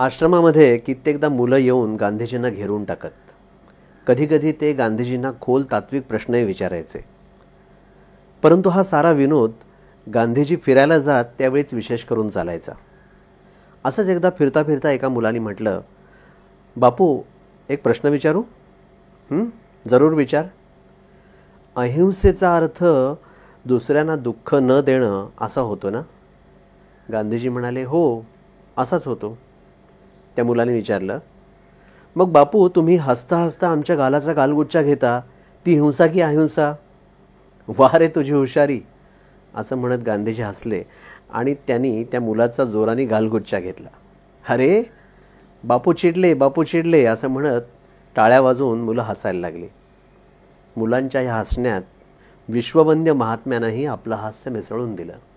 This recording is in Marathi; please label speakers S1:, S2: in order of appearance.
S1: आश्रमामध्ये कित्येकदा मुलं येऊन गांधीजींना घेरून टाकत कधीकधी ते गांधीजींना खोल तात्विक प्रश्नही विचारायचे परंतु हा सारा विनोद गांधीजी फिरायला जात त्यावेळीच विशेष करून चालायचा असंच एकदा फिरता फिरता एका मुलाने म्हटलं बापू एक प्रश्न विचारू जरूर विचार अहिंसेचा अर्थ दुसऱ्यांना दुःख न देणं असा होतो ना गांधीजी म्हणाले हो असाच होतो त्या मुलाने विचारलं मग बापू तुम्ही हसता हसता आमच्या गालाचा गालगुच्छा घेता ती हिंसा की अहिंसा वा रे तुझी हुशारी असं म्हणत गांधीजी हसले आणि त्यांनी त्या मुलाचा जोराने गालगुच्छा घेतला अरे बापू चिडले बापू चिडले असं म्हणत टाळ्या वाजवून मुलं हसायला लागली मुलांच्या या हसण्यात विश्ववंद्य महात्म्यानंही आपलं हास्य मिसळून दिलं